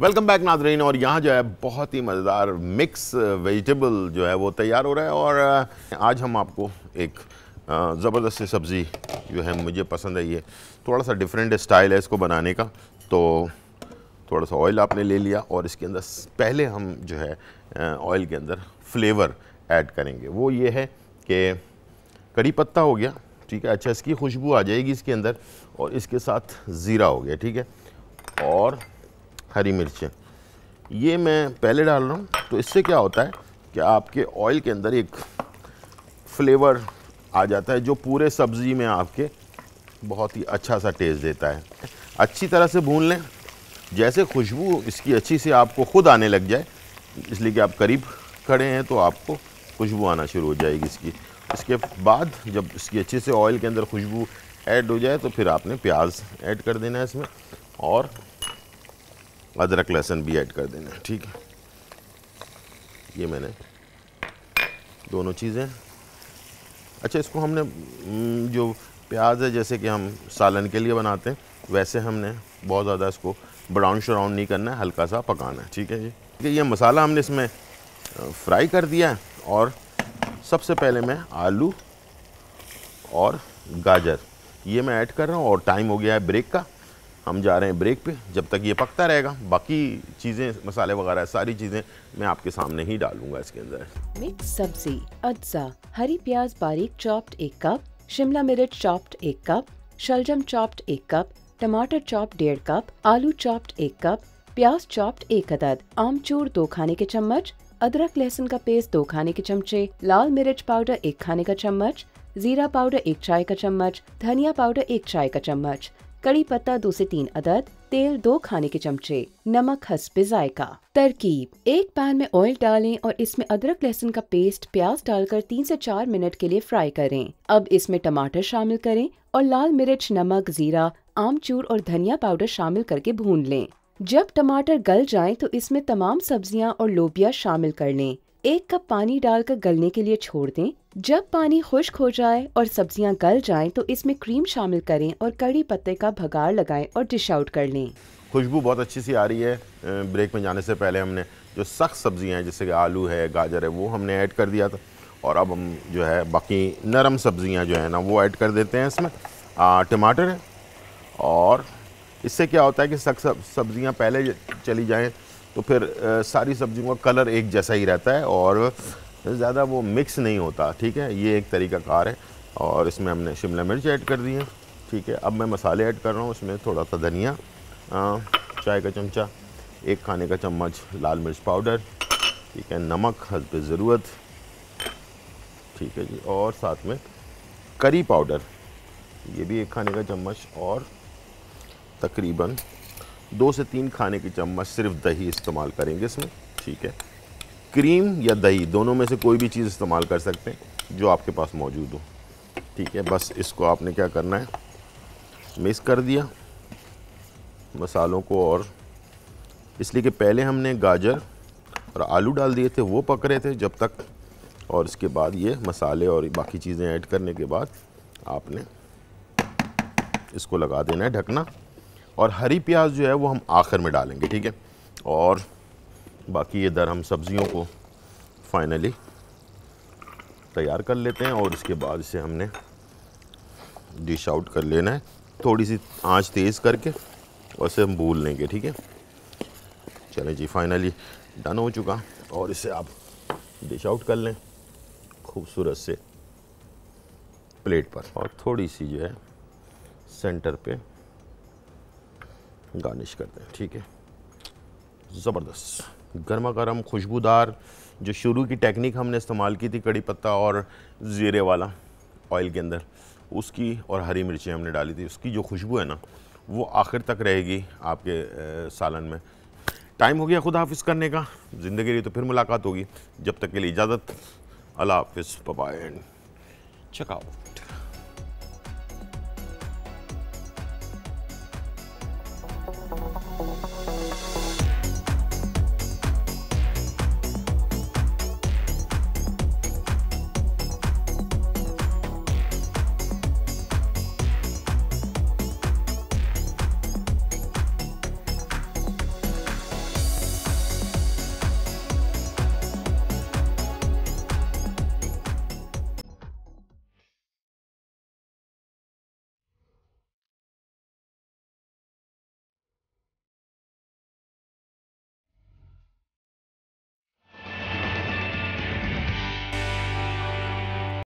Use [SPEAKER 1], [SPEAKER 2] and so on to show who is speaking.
[SPEAKER 1] welcome back नाजरीन और यहाँ जो है बहुत ही मज़ेदार मिक्स वेजिटेबल uh, जो है वो तैयार हो रहा है और uh, आज हम आपको एक uh, ज़बरदस्त सी सब्ज़ी जो है मुझे पसंद है ये थोड़ा सा डिफरेंट स्टाइल है इसको बनाने का तो थोड़ा सा ऑयल आपने ले लिया और इसके अंदर पहले हम जो है ऑयल के अंदर फ्लेवर ऐड करेंगे वो ये है कि कड़ी पत्ता हो गया ठीक है अच्छा इसकी खुशबू आ जाएगी इसके अंदर और इसके साथ ज़ीरा हो गया ठीक है और हरी मिर्चें ये मैं पहले डाल रहा हूँ तो इससे क्या होता है कि आपके ऑयल के अंदर एक फ्लेवर आ जाता है जो पूरे सब्ज़ी में आपके बहुत ही अच्छा सा टेस्ट देता है अच्छी तरह से भून लें जैसे खुशबू इसकी अच्छी से आपको खुद आने लग जाए इसलिए कि आप करीब खड़े हैं तो आपको खुशबू आना शुरू हो जाएगी इसकी इसके बाद जब इसकी अच्छे से ऑयल के अंदर खुशबू ऐड हो जाए तो फिर आपने प्याज ऐड कर देना है इसमें और अदरक लहसुन भी ऐड कर देना ठीक है ये मैंने दोनों चीज़ें अच्छा इसको हमने हम्म, जो प्याज है जैसे कि हम सालन के लिए बनाते हैं वैसे हमने बहुत ज़्यादा इसको ब्राउन श्राउन नहीं करना है हल्का सा पकाना है ठीक है जी ये मसाला हमने इसमें फ्राई कर दिया है और सबसे पहले मैं आलू और गाजर ये मैं ऐड कर रहा हूँ और टाइम हो गया है ब्रेक का हम जा रहे हैं ब्रेक पे जब तक ये पकता रहेगा बाकी चीज़ें मसाले वगैरह सारी चीज़ें मैं आपके सामने ही डालूंगा इसके अंदर
[SPEAKER 2] मिक्स सब्जी अज्जा हरी प्याज बारीक चॉप्ड एक कप शिमला मिर्च चॉप्ड एक कप शलजम चॉप्ड एक कप टमाटर चॉप्ड डेढ़ कप आलू चॉप्ड एक कप प्याज चॉप्ड एक अदद आमचूर दो खाने के चम्मच अदरक लहसुन का पेस्ट दो खाने के चमचे लाल मिर्च पाउडर एक खाने का चम्मच जीरा पाउडर एक चाय का चम्मच धनिया पाउडर एक चाय का चम्मच कड़ी पत्ता दो से तीन अदद तेल दो खाने के चमचे नमक पे जायका तरकीब एक पैन में ऑयल डालें और इसमें अदरक लहसुन का पेस्ट प्याज डालकर तीन से चार मिनट के लिए फ्राई करें अब इसमें टमाटर शामिल करें और लाल मिर्च नमक जीरा आमचूर और धनिया पाउडर शामिल करके भून लें जब टमाटर गल जाएं तो इसमें तमाम सब्जियां और लोबिया शामिल कर लें एक कप पानी डालकर गलने के लिए छोड़ दें जब पानी खुश्क हो जाए और सब्जियां गल जाएं तो इसमें क्रीम शामिल करें और कड़ी पत्ते का भगाड़ लगाएं और डिश आउट कर लें
[SPEAKER 1] खुशबू बहुत अच्छी सी आ रही है ब्रेक में जाने से पहले हमने जो सख्त सब्जियां हैं जैसे कि आलू है गाजर है वो हमने ऐड कर दिया था और अब हम जो है बाकी नरम सब्जियाँ जो है ना वो ऐड कर देते हैं इसमें टमाटर है और इससे क्या होता है कि सख्त सब्जियाँ पहले चली जाएँ तो फिर सारी सब्जियों का कलर एक जैसा ही रहता है और ज़्यादा वो मिक्स नहीं होता ठीक है ये एक तरीका कार है और इसमें हमने शिमला मिर्च ऐड कर दी है ठीक है अब मैं मसाले ऐड कर रहा हूँ उसमें थोड़ा सा धनिया चाय का चमचा एक खाने का चम्मच लाल मिर्च पाउडर ठीक है नमक पर ज़रूरत ठीक है जी और साथ में करी पाउडर ये भी एक खाने का चम्मच और तकरीबन दो से तीन खाने की चम्मच सिर्फ दही इस्तेमाल करेंगे इसमें ठीक है क्रीम या दही दोनों में से कोई भी चीज़ इस्तेमाल कर सकते हैं जो आपके पास मौजूद हो ठीक है बस इसको आपने क्या करना है मिक्स कर दिया मसालों को और इसलिए कि पहले हमने गाजर और आलू डाल दिए थे वो पक रहे थे जब तक और इसके बाद ये मसाले और बाकी चीज़ें ऐड करने के बाद आपने इसको लगा देना है ढकना और हरी प्याज जो है वो हम आखिर में डालेंगे ठीक है और बाकी ये दर हम सब्ज़ियों को फाइनली तैयार कर लेते हैं और इसके बाद इसे हमने डिश आउट कर लेना है थोड़ी सी आंच तेज़ करके और इसे हम भूल लेंगे ठीक है चलें जी फाइनली डन हो चुका और इसे आप डिश आउट कर लें खूबसूरत से प्लेट पर और थोड़ी सी जो है सेंटर पे गार्निश करते हैं ठीक है ज़बरदस्त गर्मा गर्म खुशबूदार जो शुरू की टेक्निक हमने इस्तेमाल की थी कड़ी पत्ता और ज़ीरे वाला ऑयल के अंदर उसकी और हरी मिर्ची हमने डाली थी उसकी जो खुशबू है ना वो आखिर तक रहेगी आपके सालन में टाइम हो गया खुद हाफिज़ करने का ज़िंदगी रही तो फिर मुलाकात होगी जब तक के लिए इजाज़त अल्लाह हाफिज़ पपा एंड